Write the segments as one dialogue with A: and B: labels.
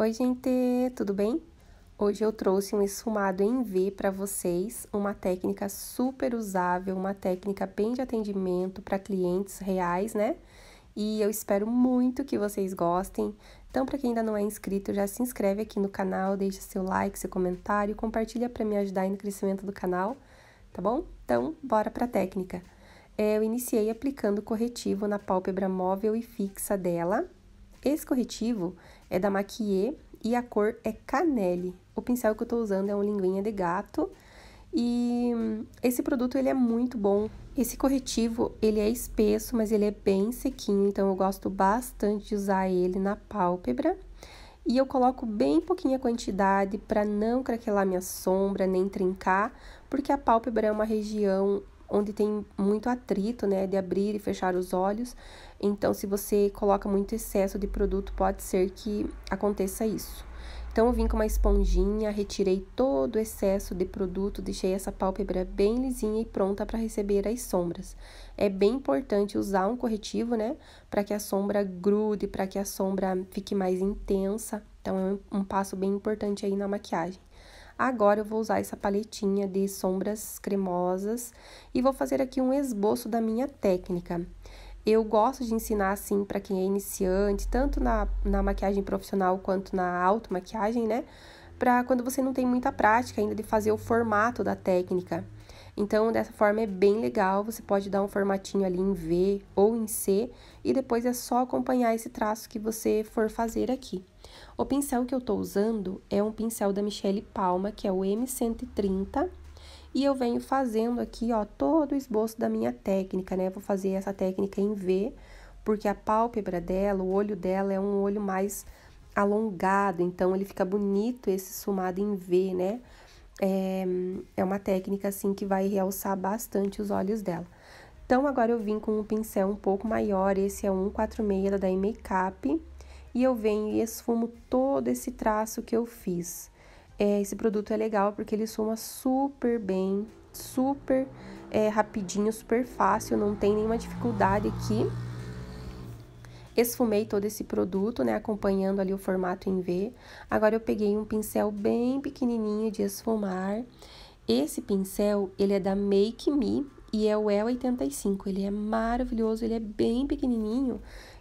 A: Oi, gente, tudo bem? Hoje eu trouxe um esfumado em V para vocês, uma técnica super usável, uma técnica bem de atendimento para clientes reais, né? E eu espero muito que vocês gostem. Então, para quem ainda não é inscrito, já se inscreve aqui no canal, deixa seu like, seu comentário, compartilha para me ajudar no crescimento do canal, tá bom? Então, bora para a técnica. É, eu iniciei aplicando corretivo na pálpebra móvel e fixa dela. Esse corretivo é da Maquie e a cor é Canelle. O pincel que eu estou usando é um linguinha de gato e hum, esse produto ele é muito bom. Esse corretivo ele é espesso, mas ele é bem sequinho, então eu gosto bastante de usar ele na pálpebra. E eu coloco bem pouquinha quantidade para não craquelar minha sombra, nem trincar, porque a pálpebra é uma região onde tem muito atrito, né, de abrir e fechar os olhos. Então, se você coloca muito excesso de produto, pode ser que aconteça isso. Então, eu vim com uma esponjinha, retirei todo o excesso de produto, deixei essa pálpebra bem lisinha e pronta para receber as sombras. É bem importante usar um corretivo, né? Para que a sombra grude, para que a sombra fique mais intensa. Então, é um passo bem importante aí na maquiagem. Agora eu vou usar essa paletinha de sombras cremosas e vou fazer aqui um esboço da minha técnica. Eu gosto de ensinar assim para quem é iniciante, tanto na, na maquiagem profissional quanto na automaquiagem, né? Para quando você não tem muita prática ainda de fazer o formato da técnica. Então, dessa forma é bem legal, você pode dar um formatinho ali em V ou em C e depois é só acompanhar esse traço que você for fazer aqui. O pincel que eu estou usando é um pincel da Michelle Palma, que é o M130, e eu venho fazendo aqui, ó, todo o esboço da minha técnica, né? Vou fazer essa técnica em V, porque a pálpebra dela, o olho dela é um olho mais alongado, então ele fica bonito esse sumado em V, né? é, é uma técnica assim que vai realçar bastante os olhos dela. Então agora eu vim com um pincel um pouco maior, esse é 146 da Day Makeup, e eu venho e esfumo todo esse traço que eu fiz. É, esse produto é legal porque ele suma super bem, super é, rapidinho, super fácil, não tem nenhuma dificuldade aqui. Esfumei todo esse produto, né, acompanhando ali o formato em V. Agora eu peguei um pincel bem pequenininho de esfumar. Esse pincel, ele é da Make Me e é o E85. Ele é maravilhoso, ele é bem pequenininho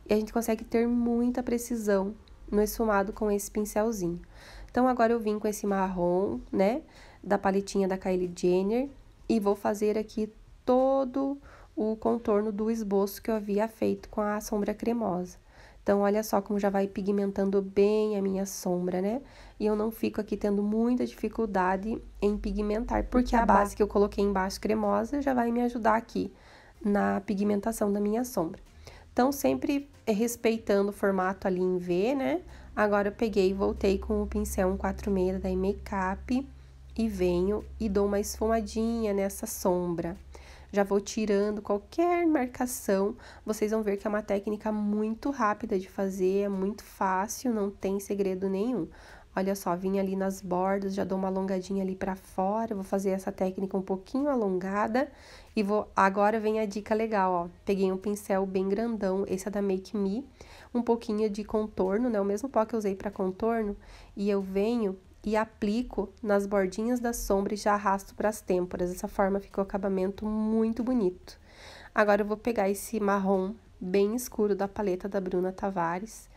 A: e a gente consegue ter muita precisão no esfumado com esse pincelzinho. Então, agora eu vim com esse marrom, né, da paletinha da Kylie Jenner e vou fazer aqui todo o contorno do esboço que eu havia feito com a sombra cremosa. Então, olha só como já vai pigmentando bem a minha sombra, né? E eu não fico aqui tendo muita dificuldade em pigmentar, porque a tá base que eu coloquei embaixo cremosa já vai me ajudar aqui na pigmentação da minha sombra. Então, sempre respeitando o formato ali em V, né? Agora, eu peguei e voltei com o pincel 146 da Makeup e venho e dou uma esfumadinha nessa sombra já vou tirando qualquer marcação. Vocês vão ver que é uma técnica muito rápida de fazer, é muito fácil, não tem segredo nenhum. Olha só, vim ali nas bordas, já dou uma alongadinha ali para fora, vou fazer essa técnica um pouquinho alongada e vou agora vem a dica legal, ó. Peguei um pincel bem grandão, esse é da Make Me, um pouquinho de contorno, né? O mesmo pó que eu usei para contorno, e eu venho e aplico nas bordinhas da sombra e já arrasto para as têmporas. Dessa forma fica o acabamento muito bonito. Agora eu vou pegar esse marrom bem escuro da paleta da Bruna Tavares.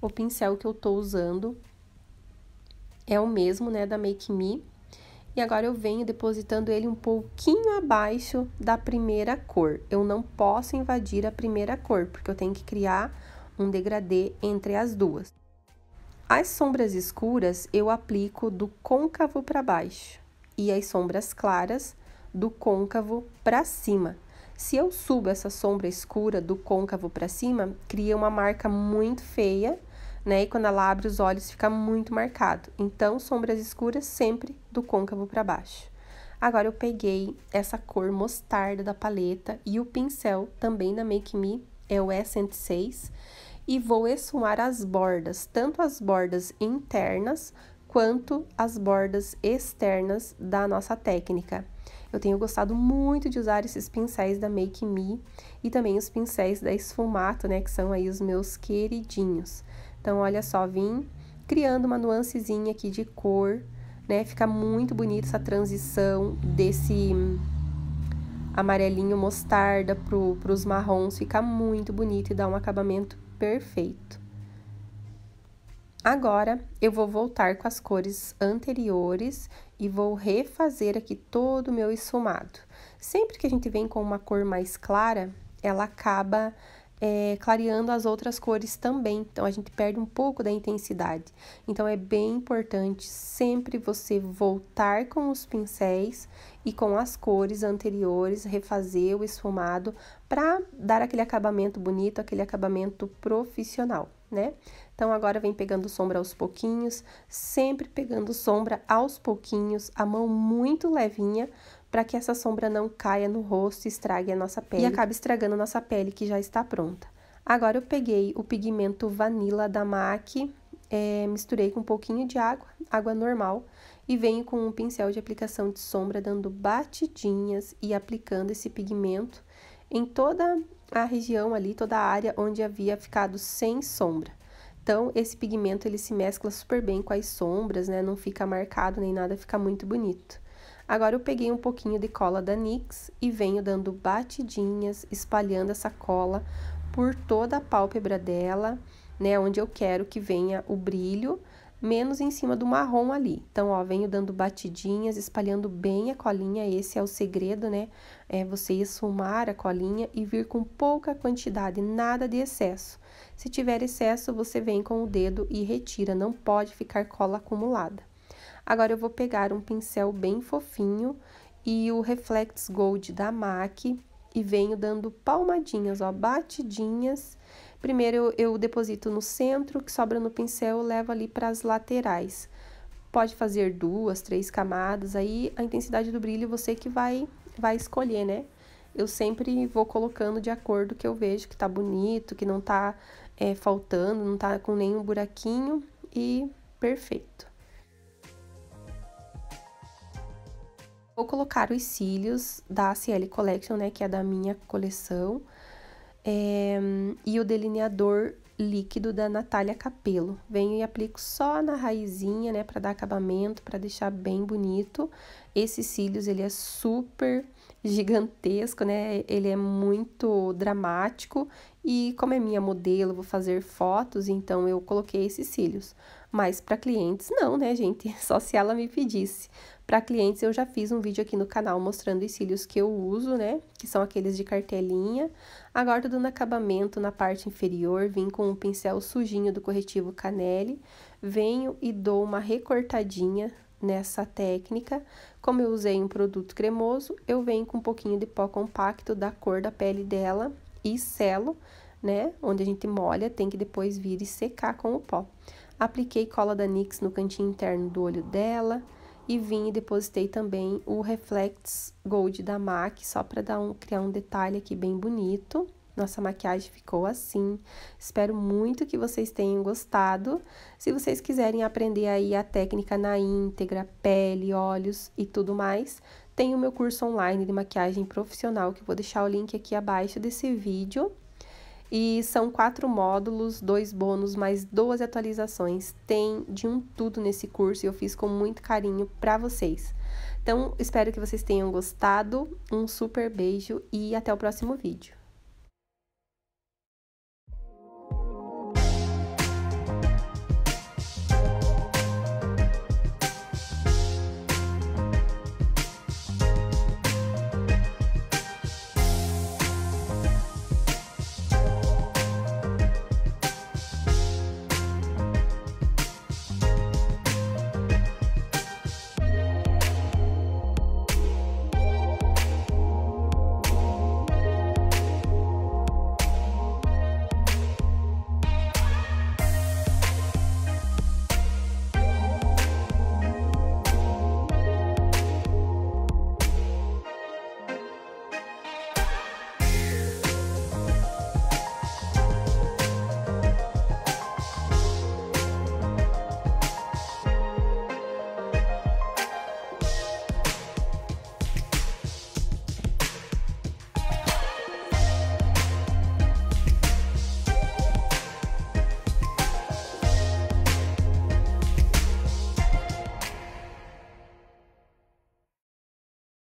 A: O pincel que eu tô usando é o mesmo, né, da Make Me. E agora eu venho depositando ele um pouquinho abaixo da primeira cor. Eu não posso invadir a primeira cor, porque eu tenho que criar um degradê entre as duas. As sombras escuras eu aplico do côncavo para baixo e as sombras claras do côncavo para cima. Se eu subo essa sombra escura do côncavo para cima, cria uma marca muito feia, né? E quando ela abre os olhos fica muito marcado. Então, sombras escuras sempre do côncavo para baixo. Agora eu peguei essa cor mostarda da paleta e o pincel também da Make Me é o E106 e vou esfumar as bordas, tanto as bordas internas quanto as bordas externas da nossa técnica. Eu tenho gostado muito de usar esses pincéis da Make Me e também os pincéis da Esfumato, né, que são aí os meus queridinhos. Então, olha só, vim criando uma nuancezinha aqui de cor, né, fica muito bonita essa transição desse amarelinho mostarda para os marrons, fica muito bonito e dá um acabamento perfeito. Agora, eu vou voltar com as cores anteriores e vou refazer aqui todo o meu esfumado. Sempre que a gente vem com uma cor mais clara, ela acaba é, clareando as outras cores também. Então, a gente perde um pouco da intensidade. Então, é bem importante sempre você voltar com os pincéis e com as cores anteriores, refazer o esfumado para dar aquele acabamento bonito, aquele acabamento profissional, né? Então, agora vem pegando sombra aos pouquinhos, sempre pegando sombra aos pouquinhos, a mão muito levinha, para que essa sombra não caia no rosto e estrague a nossa pele e acabe estragando a nossa pele que já está pronta. Agora eu peguei o pigmento Vanilla da MAC, é, misturei com um pouquinho de água, água normal, e venho com um pincel de aplicação de sombra dando batidinhas e aplicando esse pigmento em toda a região ali, toda a área onde havia ficado sem sombra. Então, esse pigmento ele se mescla super bem com as sombras, né? Não fica marcado nem nada, fica muito bonito. Agora eu peguei um pouquinho de cola da NYX e venho dando batidinhas, espalhando essa cola por toda a pálpebra dela, né, onde eu quero que venha o brilho, menos em cima do marrom ali. Então, ó, venho dando batidinhas, espalhando bem a colinha, esse é o segredo, né, é você esfumar a colinha e vir com pouca quantidade, nada de excesso. Se tiver excesso, você vem com o dedo e retira, não pode ficar cola acumulada. Agora eu vou pegar um pincel bem fofinho e o Reflex Gold da MAC e venho dando palmadinhas, ó, batidinhas. Primeiro eu, eu deposito no centro, que sobra no pincel, eu levo ali para as laterais. Pode fazer duas, três camadas, aí a intensidade do brilho você que vai, vai escolher, né? Eu sempre vou colocando de acordo que eu vejo que tá bonito, que não tá é, faltando, não tá com nenhum buraquinho e perfeito. Vou colocar os cílios da CL Collection, né, que é da minha coleção, é, e o delineador líquido da Natália Capello. Venho e aplico só na raizinha, né, para dar acabamento, para deixar bem bonito. Esses cílios, ele é super gigantesco, né? Ele é muito dramático e como é minha modelo, vou fazer fotos, então eu coloquei esses cílios. Mas para clientes não, né, gente? Só se ela me pedisse. Para clientes, eu já fiz um vídeo aqui no canal mostrando os cílios que eu uso, né? Que são aqueles de cartelinha. Agora, tô dando acabamento na parte inferior, vim com um pincel sujinho do corretivo Canelli. Venho e dou uma recortadinha nessa técnica. Como eu usei um produto cremoso, eu venho com um pouquinho de pó compacto da cor da pele dela e selo, né? Onde a gente molha, tem que depois vir e secar com o pó. Apliquei cola da NYX no cantinho interno do olho dela, e vim e depositei também o Reflex Gold da MAC, só para dar um, criar um detalhe aqui bem bonito. Nossa maquiagem ficou assim. Espero muito que vocês tenham gostado. Se vocês quiserem aprender aí a técnica na íntegra, pele, olhos e tudo mais, tem o meu curso online de maquiagem profissional, que eu vou deixar o link aqui abaixo desse vídeo. E são quatro módulos, dois bônus, mais 12 atualizações. Tem de um tudo nesse curso e eu fiz com muito carinho para vocês. Então, espero que vocês tenham gostado. Um super beijo e até o próximo vídeo.